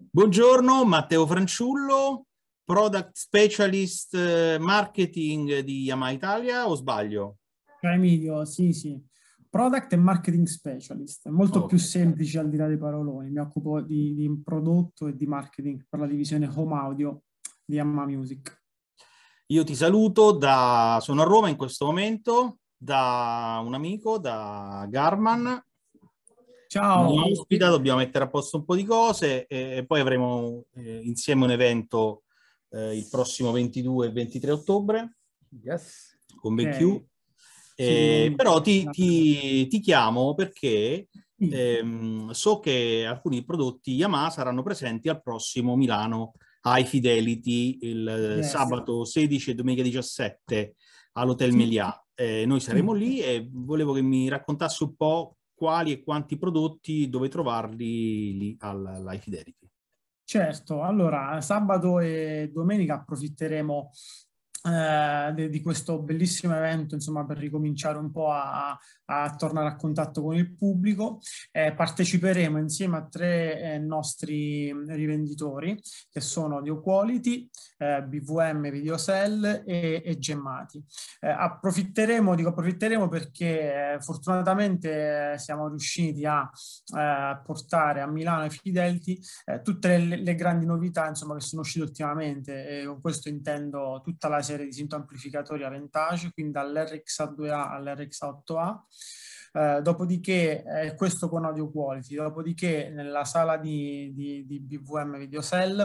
Buongiorno, Matteo Franciullo, Product Specialist eh, Marketing di Yamaha Italia, o sbaglio? Emilio, sì, sì. Product e Marketing Specialist, molto okay. più semplice al di là dei paroloni. Mi occupo di, di prodotto e di marketing per la divisione Home Audio di Yamaha Music. Io ti saluto, da... sono a Roma in questo momento, da un amico, da Garman, Ciao. Con l'ospita dobbiamo mettere a posto un po' di cose e poi avremo eh, insieme un evento eh, il prossimo 22 e 23 ottobre yes. con BQ. Okay. Eh, sì. Eh, però ti, ti, ti, chiamo perché mm. ehm, so che alcuni prodotti Yamaha saranno presenti al prossimo Milano High Fidelity il yes. sabato 16 e domenica 17 all'Hotel sì. Melià. Eh, noi saremo mm. lì e volevo che mi raccontassi un po' quali e quanti prodotti, dove trovarli lì al Fidelity. Certo, allora sabato e domenica approfitteremo eh, di, questo bellissimo evento, insomma, per ricominciare un po' a, a tornare a contatto con il pubblico. Eh, parteciperemo insieme a tre eh, nostri rivenditori, che sono Dio Quality, eh, BVM Videocell e, e Gemmati. Eh, approfitteremo, dico approfitteremo perché eh, fortunatamente siamo riusciti a portare a Milano e Fidelity tutte le, le, grandi novità, insomma, che sono uscite ultimamente e con questo intendo tutta la serie serie di sintoamplificatori aventaggi, quindi dall'RXA2A all'RXA8A. Eh, dopodiché, eh, questo con audio quality, dopodiché nella sala di, di, di BVM Videocell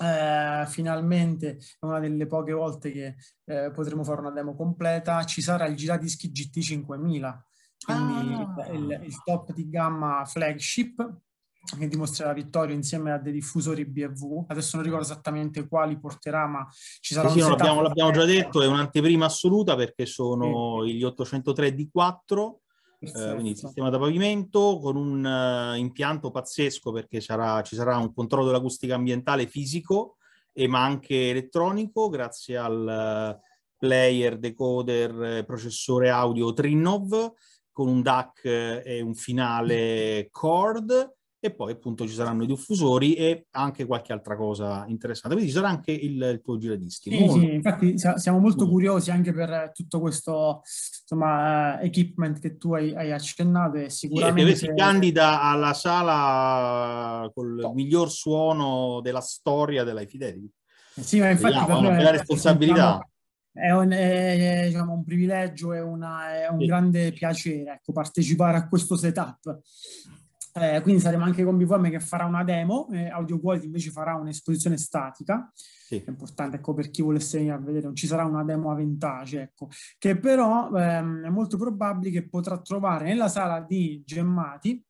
eh, finalmente è una delle poche volte che eh, potremo fare una demo completa, ci sarà il giradischi GT5000, quindi ah. il, il, top di gamma flagship che dimostrerà vittoria insieme a dei diffusori BV. Adesso non ricordo esattamente quali porterà, ma ci sarà sì, un sì, l'abbiamo, già detto, è un'anteprima assoluta perché sono sì. gli 803 D4, eh, quindi il sistema da pavimento, con un uh, impianto pazzesco perché sarà, ci sarà un controllo dell'acustica ambientale fisico, e, ma anche elettronico, grazie al eh, player, decoder, eh, processore audio Trinov, con un DAC e un finale mm. cord e poi appunto ci saranno i diffusori e anche qualche altra cosa interessante. Quindi ci sarà anche il, il tuo giradischi. Sì, molto... sì, infatti siamo molto curiosi anche per tutto questo insomma, equipment che tu hai, hai accennato e sicuramente... Sì, si candida alla sala col Top. miglior suono della storia della Fidelity. Sì, ma infatti... Vediamo, per una bella responsabilità. Diciamo, è un, è, è, diciamo, un, privilegio e una, è un sì. grande piacere ecco, partecipare a questo setup. Eh, quindi saremo anche con BVM che farà una demo, eh, Audio Quality invece farà un'esposizione statica, sì. è importante ecco, per chi volesse venire a vedere, non ci sarà una demo a vantage, ecco, che però ehm, è molto probabile che potrà trovare nella sala di Gemmati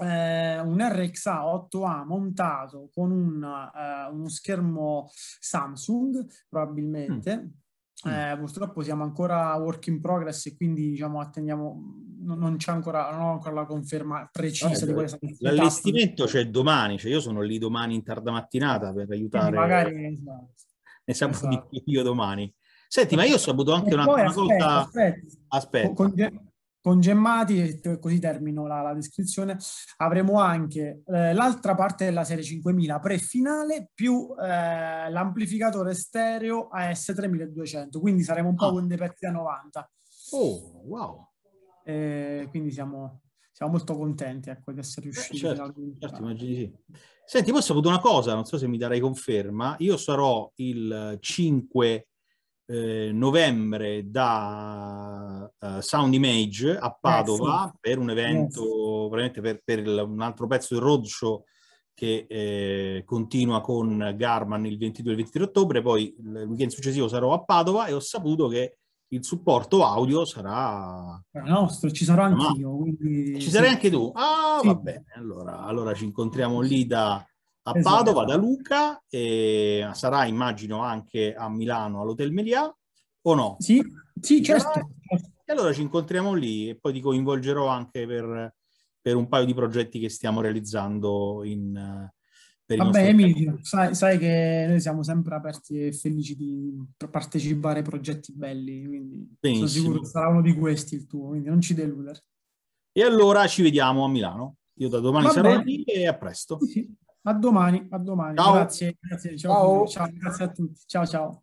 eh, un RXA 8A montato con un, eh, uno schermo Samsung probabilmente. Mm eh, mm. purtroppo siamo ancora work in progress e quindi diciamo attendiamo, mm, non, non c'è ancora, non ho ancora la conferma precisa eh, di quale sarà L'allestimento c'è domani, cioè io sono lì domani in tarda mattinata per aiutare. Quindi magari eh, esatto, ne saprò esatto. di più io domani. Senti, ma io ho saputo anche una cosa. Aspetta, aspetta. aspetta. Con, congemmati, e così termino la, la descrizione, avremo anche eh, l'altra parte della serie 5000 pre-finale più eh, l'amplificatore stereo AS3200, quindi saremo un po' ah. con dei pezzi da 90. Oh, wow! Eh, quindi siamo, siamo, molto contenti ecco, di essere eh, riusciti. Eh, certo, certo immagini sì. Senti, poi ho saputo una cosa, non so se mi darai conferma, io sarò il 5 eh, novembre da uh, Sound Image a eh, Padova eh, sì. per un evento, eh, sì. per, per il, un altro pezzo del roadshow che eh, continua con Garman il 22 e il 23 ottobre, poi il weekend successivo sarò a Padova e ho saputo che il supporto audio sarà... Il nostro, ci sarò anch'io. Quindi... Ci sarai sì. anche tu? Ah, va bene, allora, allora ci incontriamo lì da, a esatto. Padova da Luca e sarà immagino anche a Milano all'Hotel Melià o no? Sì, sì certo, e allora ci incontriamo lì e poi ti coinvolgerò anche per, per un paio di progetti che stiamo realizzando in... Vabbè Emilio, sai, sai, che noi siamo sempre aperti e felici di partecipare a progetti belli, quindi Benissimo. sono sicuro che sarà uno di questi il tuo, quindi non ci deludere. E allora ci vediamo a Milano. Io da domani Va sarò lì e a presto. Sì, sì. A domani, a domani. Ciao. Grazie, grazie, ciao, ciao. ciao, grazie a tutti. Ciao ciao.